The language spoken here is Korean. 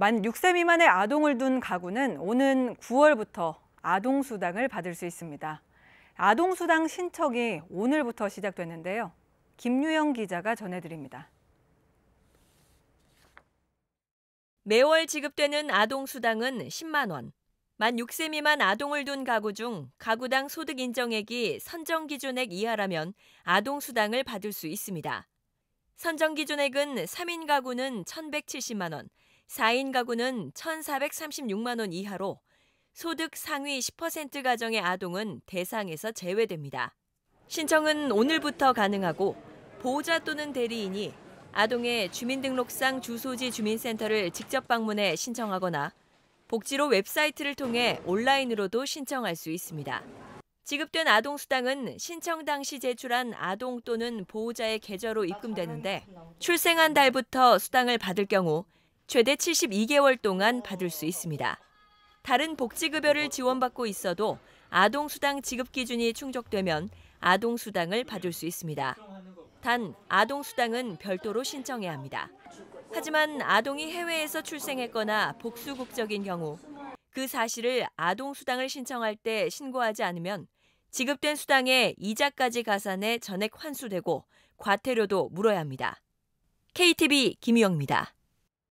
만 6세 미만의 아동을 둔 가구는 오는 9월부터 아동수당을 받을 수 있습니다. 아동수당 신청이 오늘부터 시작됐는데요. 김유영 기자가 전해드립니다. 매월 지급되는 아동수당은 10만 원. 만 6세 미만 아동을 둔 가구 중 가구당 소득 인정액이 선정 기준액 이하라면 아동수당을 받을 수 있습니다. 선정 기준액은 3인 가구는 1,170만 원, 4인 가구는 1,436만 원 이하로 소득 상위 10% 가정의 아동은 대상에서 제외됩니다. 신청은 오늘부터 가능하고 보호자 또는 대리인이 아동의 주민등록상 주소지 주민센터를 직접 방문해 신청하거나 복지로 웹사이트를 통해 온라인으로도 신청할 수 있습니다. 지급된 아동 수당은 신청 당시 제출한 아동 또는 보호자의 계좌로 입금되는데 출생한 달부터 수당을 받을 경우 최대 72개월 동안 받을 수 있습니다. 다른 복지급여를 지원받고 있어도 아동수당 지급 기준이 충족되면 아동수당을 받을 수 있습니다. 단, 아동수당은 별도로 신청해야 합니다. 하지만 아동이 해외에서 출생했거나 복수국적인 경우 그 사실을 아동수당을 신청할 때 신고하지 않으면 지급된 수당에 이자까지 가산해 전액 환수되고 과태료도 물어야 합니다. KTV 김희영입니다.